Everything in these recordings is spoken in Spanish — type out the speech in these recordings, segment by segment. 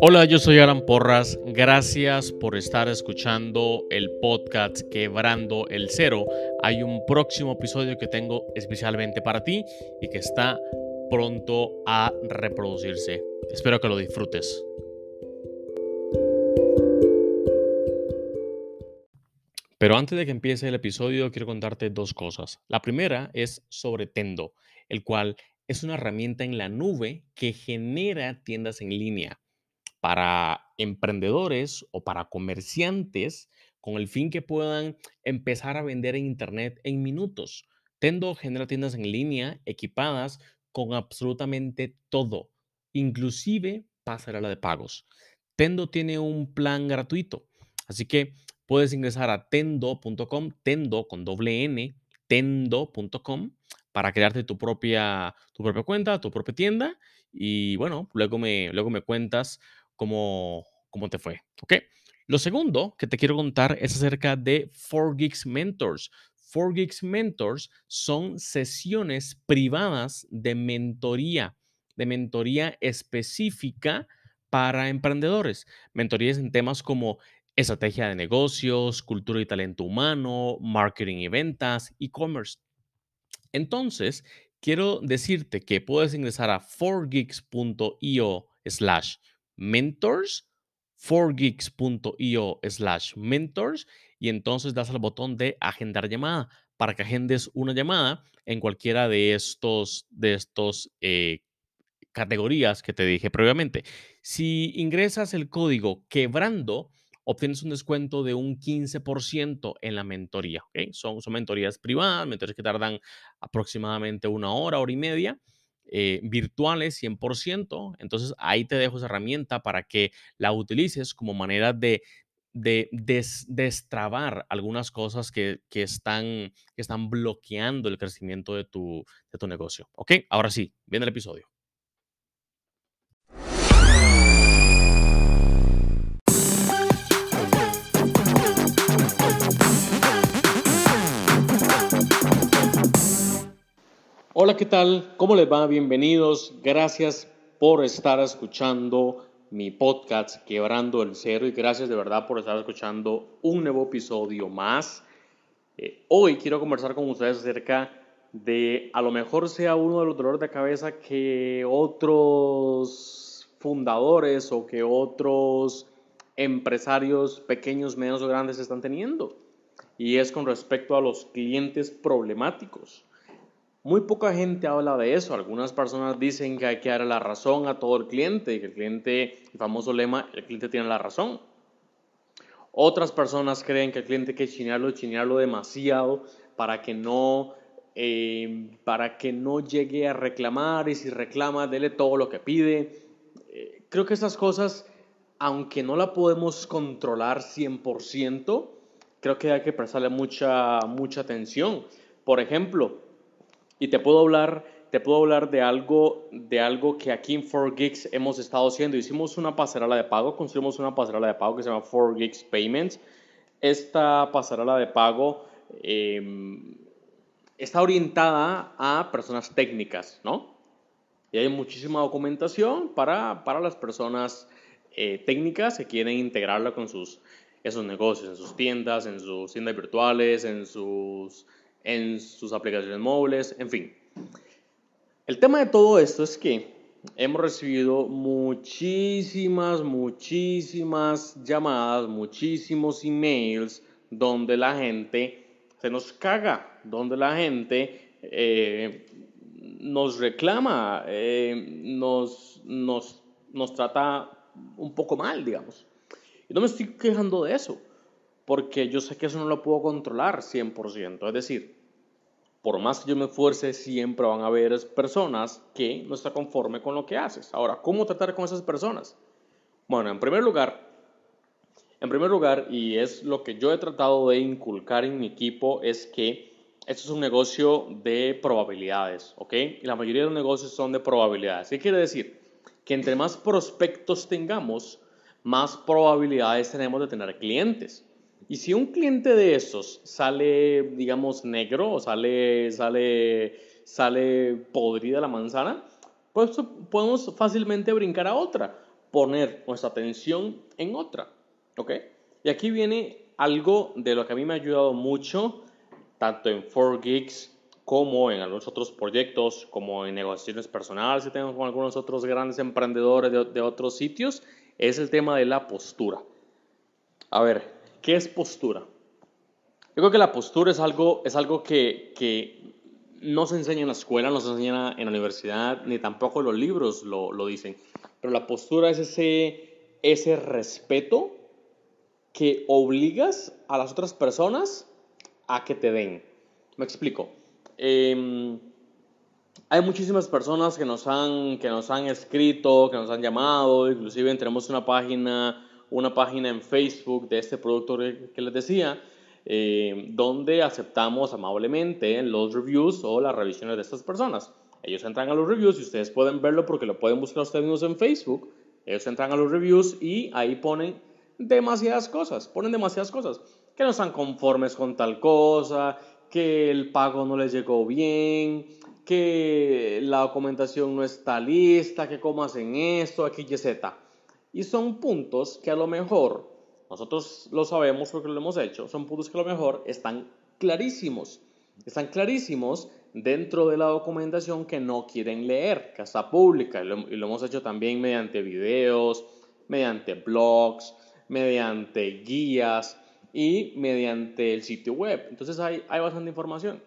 Hola, yo soy Alan Porras. Gracias por estar escuchando el podcast Quebrando el Cero. Hay un próximo episodio que tengo especialmente para ti y que está pronto a reproducirse. Espero que lo disfrutes. Pero antes de que empiece el episodio, quiero contarte dos cosas. La primera es sobre Tendo, el cual es una herramienta en la nube que genera tiendas en línea para emprendedores o para comerciantes con el fin que puedan empezar a vender en Internet en minutos. Tendo genera tiendas en línea equipadas con absolutamente todo, inclusive la de pagos. Tendo tiene un plan gratuito, así que puedes ingresar a tendo.com, tendo con doble n, tendo.com para crearte tu propia, tu propia cuenta, tu propia tienda y bueno, luego me, luego me cuentas cómo, te fue. ¿Ok? Lo segundo que te quiero contar es acerca de 4Geeks Mentors. 4Geeks Mentors son sesiones privadas de mentoría, de mentoría específica para emprendedores. Mentorías en temas como estrategia de negocios, cultura y talento humano, marketing y ventas, e-commerce. Entonces, quiero decirte que puedes ingresar a 4geeks.io slash mentors, 4geeks.io slash mentors y entonces das al botón de agendar llamada para que agendes una llamada en cualquiera de estos, de estos eh, categorías que te dije previamente. Si ingresas el código quebrando, obtienes un descuento de un 15% en la mentoría. Son, son mentorías privadas, mentorías que tardan aproximadamente una hora, hora y media. Eh, virtuales 100%. Entonces ahí te dejo esa herramienta para que la utilices como manera de, de destrabar algunas cosas que, que, están, que están bloqueando el crecimiento de tu, de tu negocio. ¿Ok? Ahora sí, viene el episodio. Hola, ¿qué tal? ¿Cómo les va? Bienvenidos. Gracias por estar escuchando mi podcast Quebrando el Cero y gracias de verdad por estar escuchando un nuevo episodio más. Eh, hoy quiero conversar con ustedes acerca de a lo mejor sea uno de los dolores de cabeza que otros fundadores o que otros empresarios pequeños, medianos o grandes están teniendo. Y es con respecto a los clientes problemáticos. Muy poca gente habla de eso. Algunas personas dicen que hay que dar la razón a todo el cliente y que el cliente, el famoso lema, el cliente tiene la razón. Otras personas creen que el cliente hay que chinearlo, chinearlo demasiado para que no, eh, para que no llegue a reclamar y si reclama, dele todo lo que pide. Eh, creo que esas cosas, aunque no la podemos controlar 100%, creo que hay que prestarle mucha, mucha atención. Por ejemplo, y te puedo hablar, te puedo hablar de algo, de algo que aquí en 4Gigs hemos estado haciendo. Hicimos una pasarela de pago, construimos una pasarela de pago que se llama 4Gigs Payments. Esta pasarela de pago em, está orientada a personas técnicas, ¿no? Y hay muchísima documentación para, para las personas eh, técnicas que quieren integrarla con sus esos negocios, en sus tiendas, en sus tiendas virtuales, en sus en sus aplicaciones móviles, en fin. El tema de todo esto es que hemos recibido muchísimas, muchísimas llamadas, muchísimos emails donde la gente se nos caga, donde la gente eh, nos reclama, eh, nos, nos, nos trata un poco mal, digamos. Y no me estoy quejando de eso porque yo sé que eso no lo puedo controlar 100%. Es decir, por más que yo me esfuerce, siempre van a haber personas que no están conforme con lo que haces. Ahora, ¿cómo tratar con esas personas? Bueno, en primer lugar, en primer lugar, y es lo que yo he tratado de inculcar en mi equipo, es que esto es un negocio de probabilidades, ¿ok? Y la mayoría de los negocios son de probabilidades. ¿Qué quiere decir? Que entre más prospectos tengamos, más probabilidades tenemos de tener clientes. Y si un cliente de esos sale, digamos, negro o sale, sale, sale podrida la manzana, pues podemos fácilmente brincar a otra, poner nuestra atención en otra. ¿Ok? Y aquí viene algo de lo que a mí me ha ayudado mucho, tanto en 4 geeks como en algunos otros proyectos, como en negociaciones personales que tengo con algunos otros grandes emprendedores de otros sitios, es el tema de la postura. A ver, ¿Qué es postura? Yo creo que la postura es algo, es algo que, que no se enseña en la escuela, no se enseña en la universidad, ni tampoco los libros lo, lo dicen. Pero la postura es ese, ese respeto que obligas a las otras personas a que te den. Me explico. Em, hay muchísimas personas que nos, han, que nos han escrito, que nos han llamado, inclusive tenemos una página una página en Facebook de este producto que les decía, eh, donde aceptamos amablemente los reviews o las revisiones de estas personas. Ellos entran a los reviews y ustedes pueden verlo porque lo pueden buscar ustedes mismos en Facebook. Ellos entran a los reviews y ahí ponen demasiadas cosas, ponen demasiadas cosas, que no están conformes con tal cosa, que el pago no les llegó bien, que la documentación no está lista, que cómo hacen esto, aquí y y son puntos que a lo mejor, nosotros lo sabemos porque lo hemos hecho, son puntos que a lo mejor están clarísimos. Están clarísimos dentro de la documentación que no quieren leer, que está pública. Y lo, hemos hecho también mediante videos, mediante blogs, mediante guías y mediante el sitio web. Entonces hay, bastante información.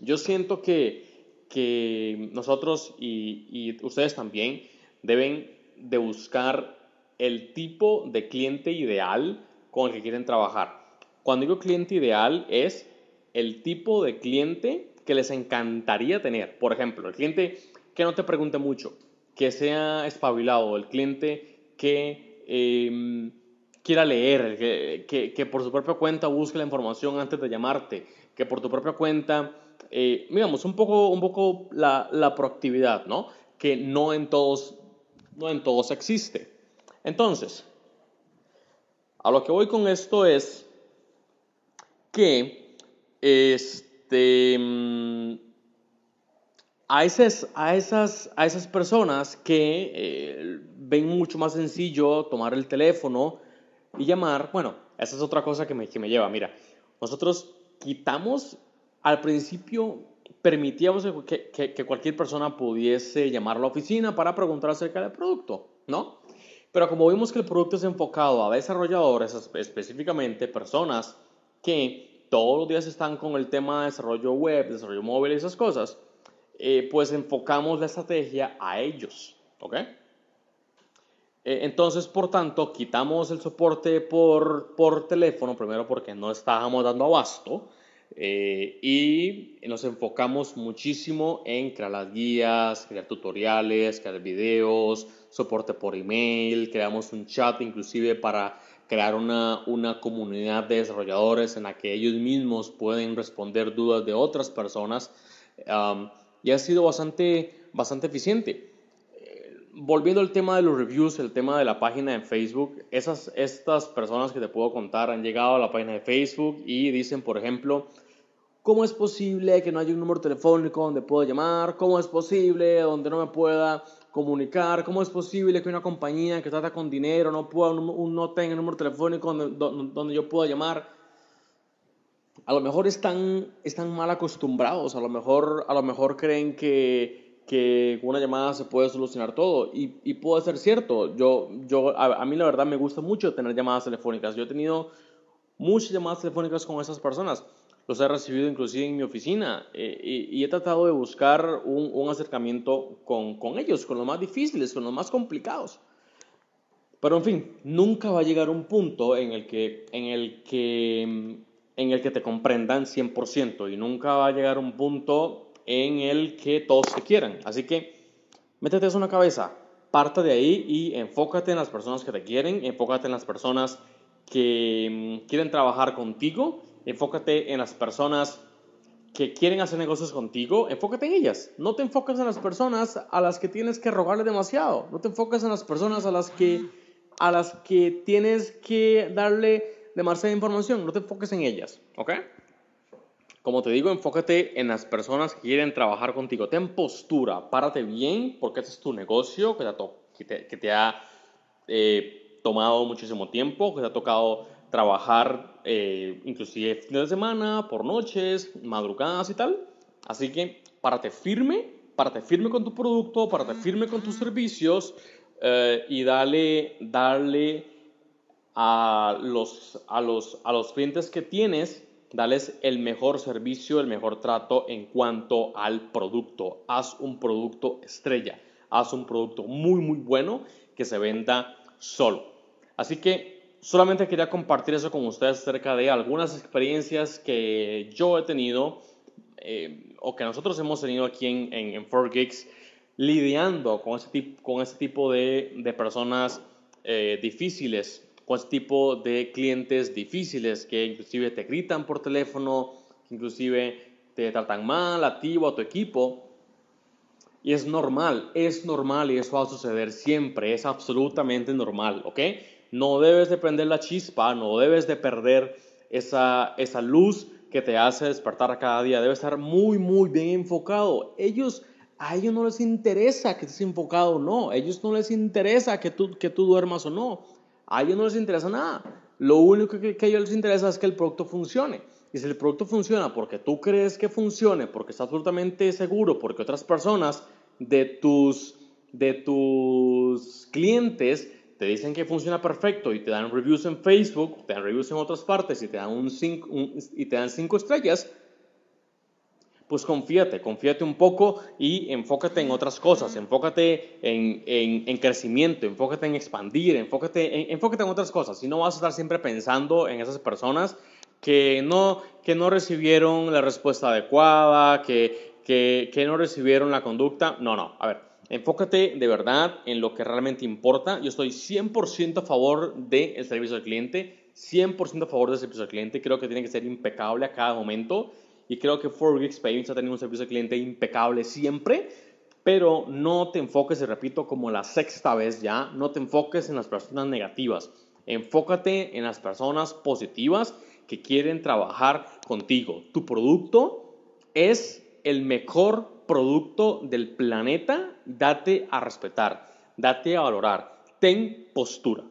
Yo siento que, que nosotros y ustedes también deben de buscar el tipo de cliente ideal con el que quieren trabajar. Cuando digo cliente ideal es el tipo de cliente que les encantaría tener. Por ejemplo, el cliente que no te pregunte mucho, que sea espabilado, el cliente que em, quiera leer, que, por su propia cuenta busque la información antes de llamarte, que por tu propia cuenta, eh, digamos, un poco, un poco la, la proactividad, ¿no? Que no en todos no en todos existe. Entonces, a lo que voy con esto es que este, mm, a, esas, a, esas, esas personas que eh, ven mucho más sencillo tomar el teléfono y llamar, bueno, esa es otra cosa que me, que me lleva. Mira, nosotros quitamos al principio permitíamos que, cualquier persona pudiese llamar a la oficina para preguntar acerca del producto, ¿no? Pero como vimos que el producto es enfocado a desarrolladores, específicamente personas que todos los días están con el tema de desarrollo web, desarrollo móvil y esas cosas, eh, pues enfocamos la estrategia a ellos, ¿ok? Eh, entonces, por tanto, quitamos el soporte por, por teléfono, primero porque no estábamos dando abasto, eh, y nos enfocamos muchísimo en crear las guías, crear tutoriales, crear videos, soporte por email, creamos un chat inclusive para crear una, una comunidad de desarrolladores en la que ellos mismos pueden responder dudas de otras personas y ha sido bastante, bastante eficiente. Eh, volviendo al tema de los reviews, el tema de la página en Facebook, esas, estas personas que te puedo contar han llegado a la página de Facebook y dicen, por ejemplo, ¿Cómo es posible que no haya un número telefónico donde puedo llamar? ¿Cómo es posible donde no me pueda comunicar? ¿Cómo es posible que una compañía que trata con dinero no, no tenga un número telefónico donde, yo pueda llamar? a lo mejor están, están mal acostumbrados, a lo mejor, a lo mejor creen que, que con una llamada se puede solucionar todo. Y, puede ser cierto. Yo, yo, a, mí la verdad me gusta mucho tener llamadas telefónicas. Yo he tenido muchas llamadas telefónicas con esas personas los he recibido inclusive en mi oficina eh, y, he tratado de buscar un, acercamiento con, ellos, con los más difíciles, con los más complicados. Pero en fin, nunca va a llegar un punto en el que, en el que, en el que te comprendan 100% y nunca va a llegar un punto en el que todos te quieran. Así que métete eso en la cabeza, parte de ahí y enfócate en las personas que te quieren, enfócate en las personas que mm, quieren trabajar contigo Enfócate en las personas que quieren hacer negocios contigo, enfócate en ellas. No te enfocas en las personas a las que tienes que rogarle demasiado. No te enfocas en las personas a las que, a las que tienes que darle demasiada información. No te enfoques en ellas, ¿ok? Como te digo, enfócate en las personas que quieren trabajar contigo. Ten postura, párate bien, porque ese es tu negocio que te ha, que te, ha eh, tomado muchísimo tiempo, que te ha tocado trabajar eh, inclusive fin de semana, por noches, madrugadas y tal. Así que para párate firme, para te firme con tu producto, para te firme con tus servicios eh, y dale, dale a los, a, los, a los clientes que tienes, dales el mejor servicio, el mejor trato en cuanto al producto. Haz un producto estrella, haz un producto muy, muy bueno que se venda solo. Así que solamente quería compartir eso con ustedes acerca de algunas experiencias que yo he tenido eh, o que nosotros hemos tenido aquí en, en, 4 lidiando con este tipo, con este tipo de, personas eh, difíciles, con ese tipo de clientes difíciles que inclusive te gritan por teléfono, que inclusive te tratan mal a ti o a tu equipo. Y es normal, es normal y eso va a suceder siempre, es absolutamente normal, ¿ok? no debes de prender la chispa, no debes de perder esa, esa luz que te hace despertar cada día. Debes estar muy, muy bien enfocado. Ellos, a ellos no les interesa que estés enfocado o no. A ellos no les interesa que tú, que tú duermas o no. A ellos no les interesa nada. Lo único que, a ellos les interesa es que el producto funcione. Y si el producto funciona porque tú crees que funcione, porque estás absolutamente seguro, porque otras personas de tus, de tus clientes te dicen que funciona perfecto y te dan reviews en Facebook, te dan reviews en otras partes y te dan, un cinco, y te dan cinco estrellas, pues confíate, confíate un poco y enfócate en otras cosas, enfócate en, en, crecimiento, enfócate en expandir, enfócate en, enfócate en otras cosas. Si no vas a estar siempre pensando en esas personas que no, que no recibieron la respuesta adecuada, que, que, que no recibieron la conducta. No, no, a ver, Enfócate de verdad en lo que realmente importa. Yo estoy 100% a favor del servicio al cliente, 100% a favor del servicio al cliente. Creo que tiene que ser impecable a cada momento y creo que 4 Experience Payments ha tenido un servicio al cliente impecable siempre. Pero no te enfoques, y repito, como la sexta vez ya, no te enfoques en las personas negativas. Enfócate en las personas positivas que quieren trabajar contigo. Tu producto es el mejor producto del planeta, date a respetar, date a valorar, ten postura.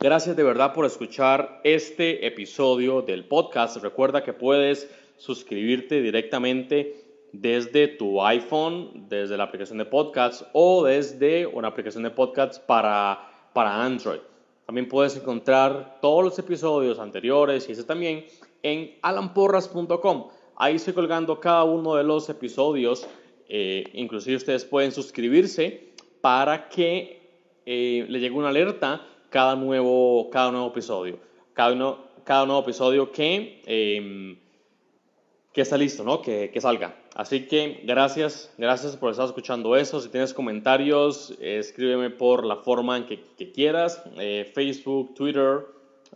Gracias de verdad por escuchar este episodio del podcast. Recuerda que puedes suscribirte directamente desde tu iPhone, desde la aplicación de podcast o desde una aplicación de podcast para, para Android. También puedes encontrar todos los episodios anteriores y ese también en alanporras.com. Ahí estoy colgando cada uno de los episodios. Eh, inclusive ustedes pueden suscribirse para que eh, le llegue una alerta cada nuevo, cada nuevo episodio. Cada, uno, cada nuevo episodio que, em, que está listo, ¿no? Que, salga. Así que gracias, gracias por estar escuchando eso. Si tienes comentarios, escríbeme por la forma en que, quieras. Eh, Facebook, Twitter,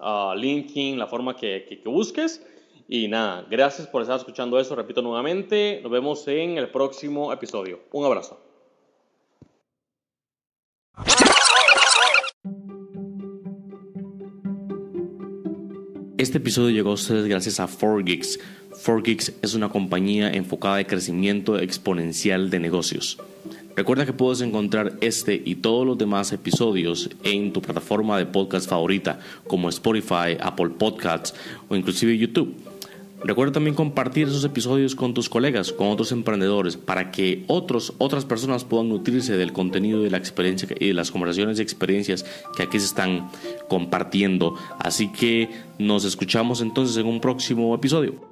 ah, LinkedIn, la forma que busques. Y nada, gracias por estar escuchando eso. Repito nuevamente, nos vemos en el próximo episodio. Un abrazo. Este episodio llegó a ustedes gracias a 4Geeks. 4Geeks es una compañía enfocada en crecimiento exponencial de negocios. Recuerda que puedes encontrar este y todos los demás episodios en tu plataforma de podcast favorita como Spotify, Apple Podcasts o inclusive YouTube. Recuerda también compartir esos episodios con tus colegas, con otros emprendedores, para que otros, otras personas puedan nutrirse del contenido de la experiencia y de las conversaciones y experiencias que aquí se están compartiendo. Así que nos escuchamos entonces en un próximo episodio.